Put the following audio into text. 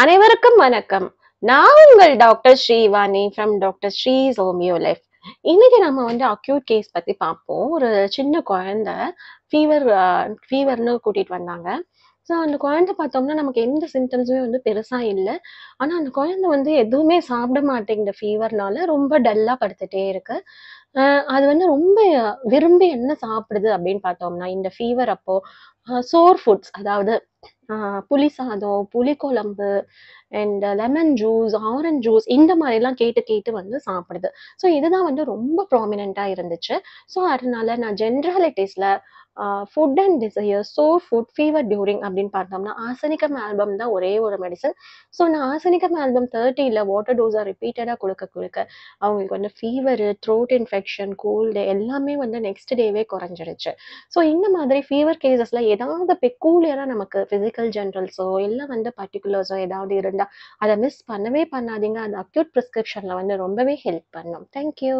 அனைவருக்கும் வணக்கம் நான் உங்கள் doctor Srivani from doctor Sri homeo life இன்னைக்கு நம்ம வந்து அக்யூட் கேஸ் பத்தி பார்ப்போம் ஒரு சின்ன குழந்தை ஃபீவர் ஃபீவர்னு uh, கூட்டிகிட்டு வந்தாங்க ஸோ அந்த குழந்தை பார்த்தோம்னா நமக்கு எந்த சிம்டம்ஸுமே வந்து பெருசாக இல்லை ஆனால் அந்த குழந்தை வந்து எதுவுமே சாப்பிட மாட்டேங்குது ஃபீவர்னால ரொம்ப டல்லாக படுத்துகிட்டே இருக்கு அது வந்து ரொம்ப விரும்பி என்ன சாப்பிடுது அப்படின்னு பார்த்தோம்னா இந்த ஃபீவர் அப்போ சோர் ஃபுட்ஸ் அதாவது புளி சாதம் புளி குழம்பு and lemon juice orange juice இந்த மாதிரிலாம் கேட்டு கேட்டு வந்து சாப்பிடுது ஸோ இதுதான் வந்து ரொம்ப ப்ராமினெண்ட்டாக இருந்துச்சு ஸோ அதனால நான் ஜென்ரலிட்டிஸில் food and desire so food fever during அப்படின்னு பார்த்தோம்னா ஆசனிக்கம் ஆல்பம் தான் ஒரே ஒரு மெடிசன் ஸோ நான் ஆசனிக்கம் ஆல்பம் தேர்ட்டியில் வாட்டர் டோஸாக ரிப்பீட்டடாக கொடுக்க கொடுக்க அவங்களுக்கு வந்து ஃபீவரு த்ரோட் இன்ஃபெக்ஷன் கோல்டு எல்லாமே வந்து நெக்ஸ்ட் டேவே குறைஞ்சிருச்சு ஸோ இந்த மாதிரி ஃபீவர் கேசஸில் ஏதாவது பெக்கூலியராக நமக்கு ஃபிசிக்கல் ஜென்ரல்ஸோ இல்லை வந்து பர்டிகுலர்ஸோ ஏதாவது இருந்தால் அதை மிஸ் பண்ணவே பண்ணாதீங்க அந்த அக்யூட் ப்ரிஸ்கிரிப்ஷனில் வந்து ரொம்பவே ஹெல்ப் பண்ணும் தேங்க்யூ